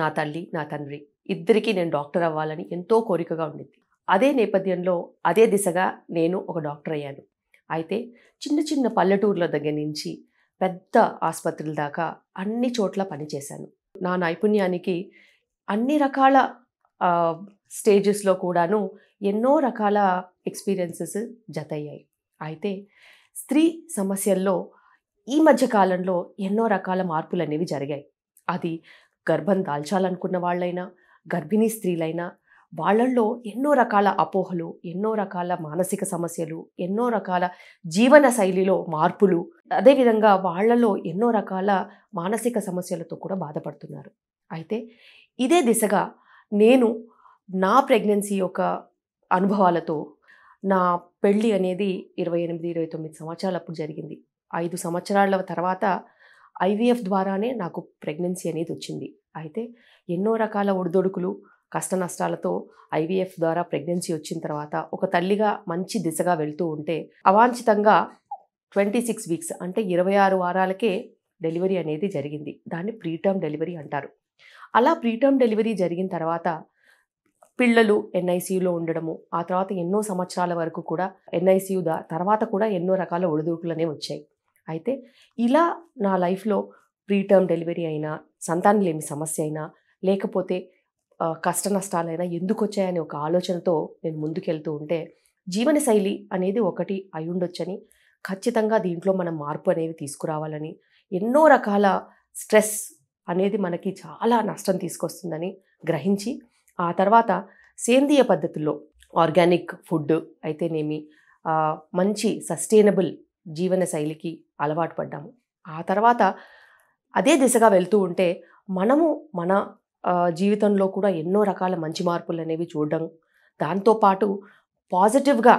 నా తల్లి నా తండ్రి ఇద్దరికీ నేను డాక్టర్ అవ్వాలని ఎంతో కోరికగా ఉండింది అదే నేపథ్యంలో అదే దిశగా నేను ఒక డాక్టర్ అయ్యాను అయితే చిన్న చిన్న పల్లెటూర్ల దగ్గర నుంచి పెద్ద ఆసుపత్రుల దాకా అన్ని చోట్ల పనిచేశాను నా నైపుణ్యానికి అన్ని రకాల స్టేజెస్లో కూడాను ఎన్నో రకాల ఎక్స్పీరియన్సెస్ జతయ్యాయి అయితే స్త్రీ సమస్యల్లో ఈ మధ్య కాలంలో ఎన్నో రకాల మార్పులు అనేవి జరిగాయి అది గర్భం దాల్చాలనుకున్న వాళ్ళైనా గర్భిణీ స్త్రీలైనా వాళ్ళల్లో ఎన్నో రకాల అపోహలు ఎన్నో రకాల మానసిక సమస్యలు ఎన్నో రకాల జీవన శైలిలో మార్పులు అదేవిధంగా వాళ్లలో ఎన్నో రకాల మానసిక సమస్యలతో కూడా బాధపడుతున్నారు అయితే ఇదే దిశగా నేను నా ప్రెగ్నెన్సీ యొక్క అనుభవాలతో నా పెళ్ళి అనేది ఇరవై ఎనిమిది ఇరవై తొమ్మిది సంవత్సరాలప్పుడు జరిగింది ఐదు సంవత్సరాల తర్వాత ఐవీఎఫ్ ద్వారానే నాకు ప్రెగ్నెన్సీ అనేది వచ్చింది అయితే ఎన్నో రకాల ఒడిదొడుకులు కష్ట నష్టాలతో ఐవీఎఫ్ ద్వారా ప్రెగ్నెన్సీ వచ్చిన తర్వాత ఒక తల్లిగా మంచి దిశగా వెళ్తూ ఉంటే అవాంఛితంగా ట్వంటీ సిక్స్ వీక్స్ అంటే ఇరవై ఆరు వారాలకే డెలివరీ అనేది జరిగింది దాన్ని ప్రీటర్మ్ డెలివరీ అంటారు అలా ప్రీటర్మ్ డెలివరీ జరిగిన తర్వాత పిల్లలు ఎన్ఐసియులో ఉండడము ఆ తర్వాత ఎన్నో సంవత్సరాల వరకు కూడా ఎన్ఐసియు తర్వాత కూడా ఎన్నో రకాల ఒడిదుడుకులనే వచ్చాయి అయితే ఇలా నా లైఫ్లో ప్రీటర్మ్ డెలివరీ అయినా సంతానం లేని సమస్య అయినా లేకపోతే కష్ట నష్టాలైనా ఎందుకు వచ్చాయనే ఒక ఆలోచనతో నేను ముందుకెళ్తూ ఉంటే జీవనశైలి అనేది ఒకటి అయి ఉండొచ్చని ఖచ్చితంగా దీంట్లో మనం మార్పు అనేది తీసుకురావాలని ఎన్నో రకాల స్ట్రెస్ అనేది మనకి చాలా నష్టం తీసుకొస్తుందని గ్రహించి ఆ తర్వాత సేంద్రియ పద్ధతుల్లో ఆర్గానిక్ ఫుడ్ అయితేనేమి మంచి సస్టైనబుల్ జీవన శైలికి అలవాటు పడ్డాము ఆ తర్వాత అదే దిశగా వెళ్తూ ఉంటే మనము మన జీవితంలో కూడా ఎన్నో రకాల మంచి మార్పులు అనేవి చూడడం దాంతోపాటు పాజిటివ్గా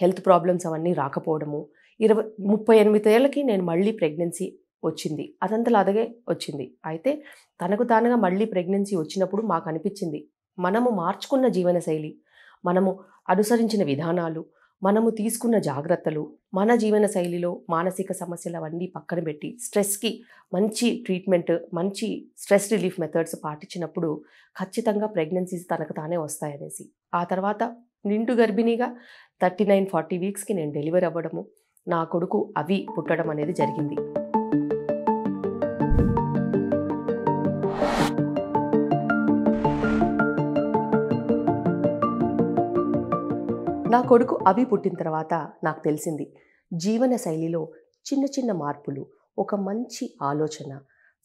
హెల్త్ ప్రాబ్లమ్స్ అవన్నీ రాకపోవడము ఇరవై ముప్పై ఎనిమిది ఏళ్ళకి నేను మళ్ళీ ప్రెగ్నెన్సీ వచ్చింది అదంతలా అదగే వచ్చింది అయితే తనకు తానుగా మళ్ళీ ప్రెగ్నెన్సీ వచ్చినప్పుడు మాకు అనిపించింది మనము మార్చుకున్న జీవనశైలి మనము అనుసరించిన విధానాలు మనము తీసుకున్న జాగ్రత్తలు మన జీవన శైలిలో మానసిక సమస్యలు అవన్నీ పక్కన పెట్టి స్ట్రెస్కి మంచి ట్రీట్మెంట్ మంచి స్ట్రెస్ రిలీఫ్ మెథడ్స్ పాటించినప్పుడు ఖచ్చితంగా ప్రెగ్నెన్సీస్ తనకు తానే వస్తాయనేసి ఆ తర్వాత నిండు గర్భిణిగా థర్టీ నైన్ ఫార్టీ వీక్స్కి నేను డెలివర్ అవ్వడము నా కొడుకు అవి పుట్టడం అనేది జరిగింది నా కొడుకు అవి పుట్టిన తర్వాత నాకు తెలిసింది జీవన శైలిలో చిన్న చిన్న మార్పులు ఒక మంచి ఆలోచన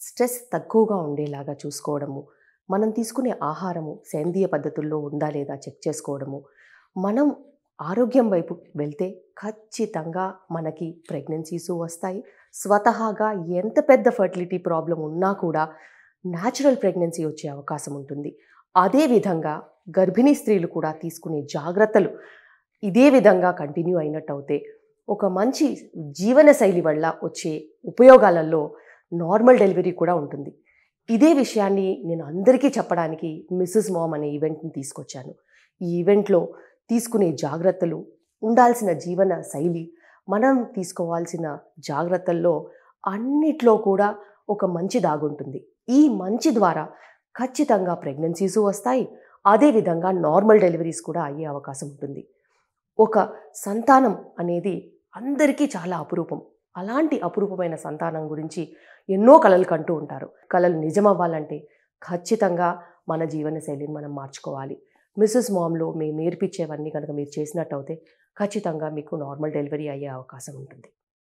స్ట్రెస్ తక్కువగా ఉండేలాగా చూసుకోవడము మనం తీసుకునే ఆహారము సేంద్రియ పద్ధతుల్లో ఉందా లేదా చెక్ చేసుకోవడము మనం ఆరోగ్యం వైపు వెళ్తే ఖచ్చితంగా మనకి ప్రెగ్నెన్సీస్ వస్తాయి స్వతహాగా ఎంత పెద్ద ఫర్టిలిటీ ప్రాబ్లం ఉన్నా కూడా న్యాచురల్ ప్రెగ్నెన్సీ వచ్చే అవకాశం ఉంటుంది అదేవిధంగా గర్భిణీ స్త్రీలు కూడా తీసుకునే జాగ్రత్తలు ఇదే విధంగా కంటిన్యూ అయినట్టు అవుతే ఒక మంచి జీవనశైలి వల్ల వచ్చే ఉపయోగాలలో నార్మల్ డెలివరీ కూడా ఉంటుంది ఇదే విషయాన్ని నేను అందరికీ చెప్పడానికి మిస్సెస్ మామ్ అనే ఈవెంట్ని తీసుకొచ్చాను ఈ ఈవెంట్లో తీసుకునే జాగ్రత్తలు ఉండాల్సిన జీవన శైలి మనం తీసుకోవాల్సిన జాగ్రత్తల్లో అన్నిట్లో కూడా ఒక మంచి దాగుంటుంది ఈ మంచి ద్వారా ఖచ్చితంగా ప్రెగ్నెన్సీసు వస్తాయి అదేవిధంగా నార్మల్ డెలివరీస్ కూడా అయ్యే అవకాశం ఉంటుంది ఒక సంతానం అనేది అందరికీ చాలా అపురూపం అలాంటి అపురూపమైన సంతానం గురించి ఎన్నో కళలు కంటూ ఉంటారు కళలు నిజమవ్వాలంటే ఖచ్చితంగా మన జీవన శైలిని మనం మార్చుకోవాలి మిస్సెస్ మామ్లో మేము నేర్పించేవన్నీ కనుక మీరు చేసినట్టయితే ఖచ్చితంగా మీకు నార్మల్ డెలివరీ అయ్యే అవకాశం ఉంటుంది